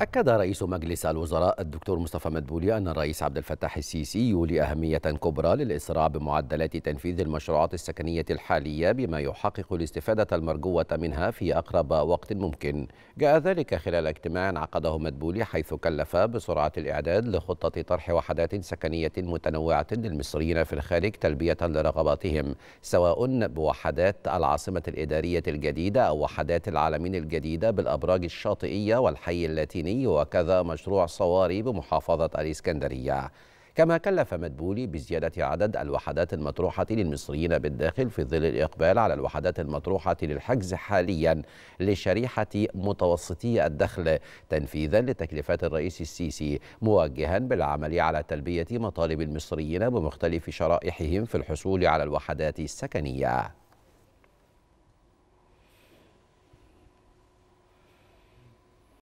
أكد رئيس مجلس الوزراء الدكتور مصطفى مدبولي أن الرئيس عبد الفتاح السيسي يولي أهمية كبرى للإسراع بمعدلات تنفيذ المشروعات السكنية الحالية بما يحقق الاستفادة المرجوة منها في أقرب وقت ممكن جاء ذلك خلال اجتماع عقده مدبولي حيث كلف بسرعة الإعداد لخطة طرح وحدات سكنية متنوعة للمصريين في الخارج تلبية لرغباتهم سواء بوحدات العاصمة الإدارية الجديدة أو وحدات العالمين الجديدة بالأبراج الشاطئية والحي اللاتيني الصيني وكذا مشروع صواري بمحافظة الإسكندرية كما كلف مدبولي بزيادة عدد الوحدات المطروحة للمصريين بالداخل في ظل الإقبال على الوحدات المطروحة للحجز حاليا لشريحة متوسطي الدخل تنفيذا لتكليفات الرئيس السيسي موجها بالعمل على تلبية مطالب المصريين بمختلف شرائحهم في الحصول على الوحدات السكنية